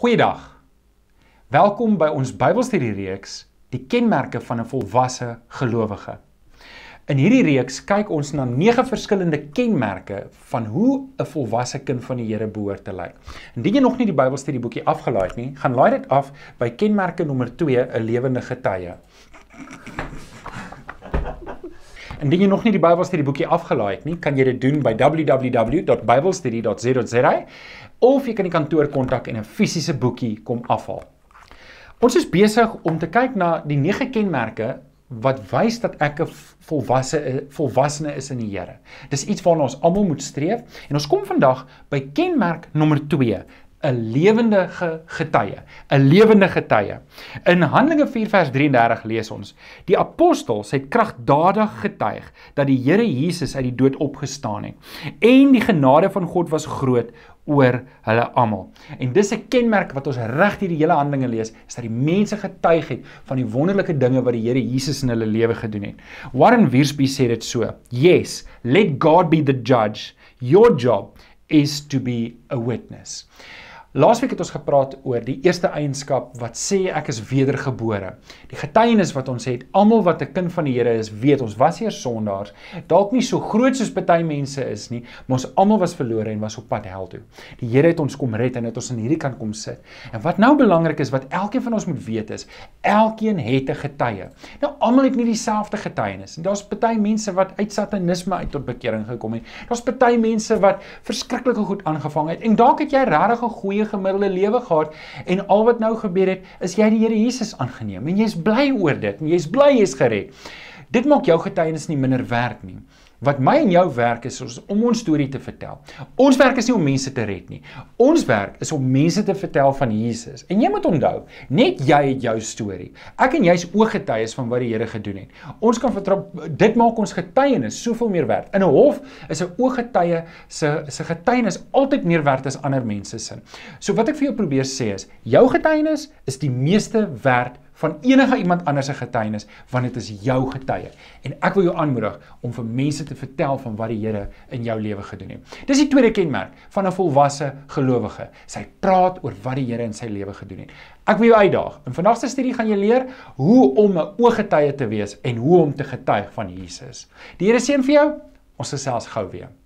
Goeiedag. Welkom by ons Bybelstudie reeks Die kenmerke van 'n volwasse gelowige. In hierdie reeks kyk ons na nege verskillende kenmerke van hoe 'n volwasse kind van die Here behoort te lyk. Indien jy nog nie die Bybelstudie boekie afgelaai het nie, gaan laai dit af by kenmerke nommer 2, 'n lewende getuie. Indien jy nog nie die Bybelstudie boekie afgelaai het nie, kan jy dit doen by www.biblestudy.co.za of jy kan die kantoor kontak en 'n fisiese boekie kom afhaal. Ons is besig om te kyk na die nege kenmerke wat wys dat ek 'n volwasse volwassene is in die Here. Dis iets waarna ons almal moet streef en ons kom vandag by kenmerk nommer 2. 'n lewendige getuie, 'n lewende getuie. In Handelinge 4:33 lees ons: Die apostels het kragtdadig getuig dat die Here Jesus uit die dood opgestaan het en die genade van God was groot oor hulle almal. En dis 'n kenmerk wat ons reg deur die hele Handelinge lees, is dat die mense getuig het van die wonderlike dinge wat die Here Jesus in hulle lewe gedoen het. Warren Wiersbe sê dit so: Yes, let God be the judge. Your job is to be a witness. Laasweek het ons gepraat oor die eerste eienskap wat sê ek is wedergebore. Die getuienis wat ons het, almal wat 'n kind van die Here is, weet ons was hier sondaars, dalk nie so groot soos party mense is nie, maar ons almal was verlore en was op pad hel toe. Die Here het ons kom red en het ons aan hierdie kant kom sit. En wat nou belangrik is wat elkeen van ons moet weet is, elkeen het 'n getuie. Nou almal het nie dieselfde getuienis nie. Daar's party mense wat uit satanisme uit tot bekering gekom het. Daar's party mense wat verskriklike goed aangevang het en dalk het jy regtig 'n goeie goeie gemiddelde lewe gehad en al wat nou gebeur het is jy die Here Jesus aangeneem en jy's bly oor dit en jy's bly jy's gered. Dit maak jou getuienis nie minder werd nie. Wat my en jou werk is, is om ons storie te vertel. Ons werk is nie om mense te red nie. Ons werk is om mense te vertel van Jesus. En jy moet onthou, net jy het jou storie. Ek en jy is ook getuies van wat die Here gedoen het. Ons kan vertrap dit maak ons getuienis soveel meer werd. In 'n hof is 'n ooggetuie se se getuienis altyd meer werd as ander mense se. So wat ek vir jou probeer sê is, jou getuienis is die meeste werd van enige iemand anders se getuienis want dit is jou getuie. En ek wil jou aanmoedig om vir mense te vertel van wat die Here in jou lewe gedoen het. Dis die tweede kenmerk van 'n volwasse gelowige. Sy praat oor wat die Here in sy lewe gedoen het. Ek wil jou uitdaag. In vandag se studie gaan jy leer hoe om 'n ooggetuie te wees en hoe om te getuig van Jesus. Die Here seën vir jou. Ons gesels gou weer.